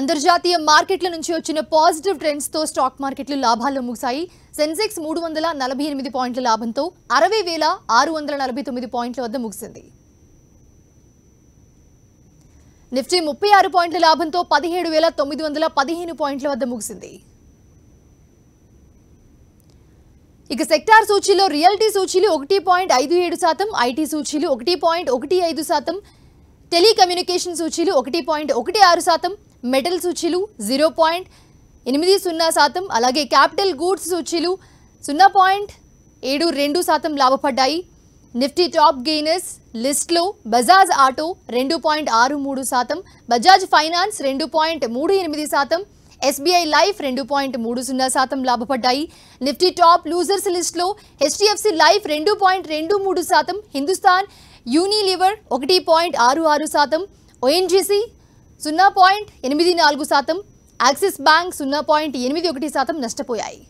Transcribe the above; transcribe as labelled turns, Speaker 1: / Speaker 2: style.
Speaker 1: అంతర్జాతీయ మార్కెట్ల నుంచి వచ్చిన పాజిటివ్ ట్రెండ్స్తో స్టాక్ మార్కెట్లు లాభాల్లో ముగిశాయి సెన్సెక్స్ మూడు వందల నలభై ఎనిమిది పాయింట్ల లాభంతో అరవై వేల ఆరు వందల నలభై తొమ్మిది పాయింట్ల వద్ద ముగిసింది నిఫ్టీ ముప్పై ఆరు పాయింట్ల లాభంతో పదిహేడు వేల తొమ్మిది వందల పదిహేను పాయింట్ల వద్ద ముగిసింది ఇక సెక్టార్ సూచీలో రియల్టీ సూచీలు ఒకటి పాయింట్ ఐదు ఏడు శాతం ఐటీ సూచీలు ఒకటి పాయింట్ ఒకటి ఐదు శాతం టెలికమ్యూనికేషన్ సూచీలు ఒకటి పాయింట్ ఒకటి ఆరు శాతం మెటల్ సూచీలు జీరో పాయింట్ ఎనిమిది సున్నా శాతం అలాగే క్యాపిటల్ గూడ్స్ సూచీలు సున్నా పాయింట్ ఏడు రెండు శాతం లాభపడ్డాయి నిఫ్టీ టాప్ గెయినర్స్ లిస్ట్లో బజాజ్ ఆటో రెండు పాయింట్ ఆరు మూడు శాతం బజాజ్ ఫైనాన్స్ రెండు పాయింట్ మూడు ఎనిమిది శాతం ఎస్బీఐ లైఫ్ రెండు పాయింట్ మూడు సున్నా శాతం లాభపడ్డాయి నిఫ్టీ టాప్ లూజర్స్ లిస్ట్లో హెచ్డిఎఫ్సి లైఫ్ రెండు పాయింట్ రెండు మూడు శాతం హిందుస్థాన్ యూనిలివర్ ఒకటి పాయింట్ ఆరు ఆరు శాతం ఓఎన్జీసీ సున్నా పాయింట్ ఎనిమిది నాలుగు శాతం యాక్సిస్ బ్యాంక్ సున్నా పాయింట్ ఎనిమిది ఒకటి శాతం నష్టపోయాయి